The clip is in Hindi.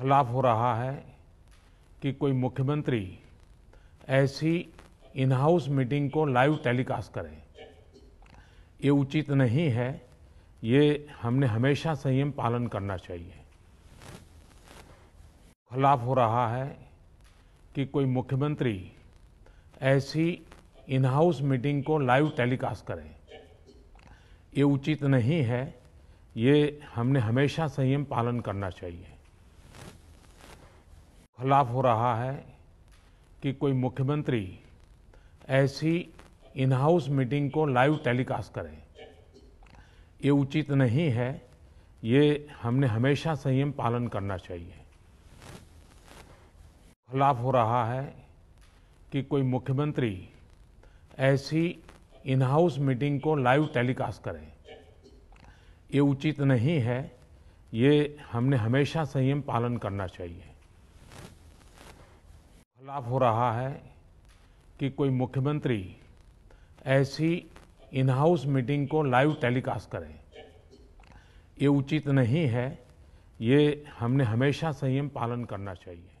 खिलाफ हो रहा है कि कोई मुख्यमंत्री ऐसी इन हाउस मीटिंग को लाइव टेलीकास्ट करें ये उचित नहीं है ये हमने हमेशा संयम पालन करना चाहिए खिलाफ हो रहा है कि कोई मुख्यमंत्री ऐसी इन हाउस मीटिंग को लाइव टेलीकास्ट करें ये उचित नहीं है ये हमने हमेशा संयम पालन करना चाहिए खिलाफ हो रहा है कि कोई मुख्यमंत्री ऐसी इन हाउस मीटिंग को लाइव टेलीकास्ट करें ये उचित नहीं है ये हमने हमेशा संयम पालन करना चाहिए खिलाफ हो रहा है कि कोई मुख्यमंत्री ऐसी इन हाउस मीटिंग को लाइव टेलीकास्ट करें ये उचित नहीं है ये हमने हमेशा संयम पालन करना चाहिए खिलाफ हो रहा है कि कोई मुख्यमंत्री ऐसी इन हाउस मीटिंग को लाइव टेलीकास्ट करें ये उचित नहीं है ये हमने हमेशा संयम पालन करना चाहिए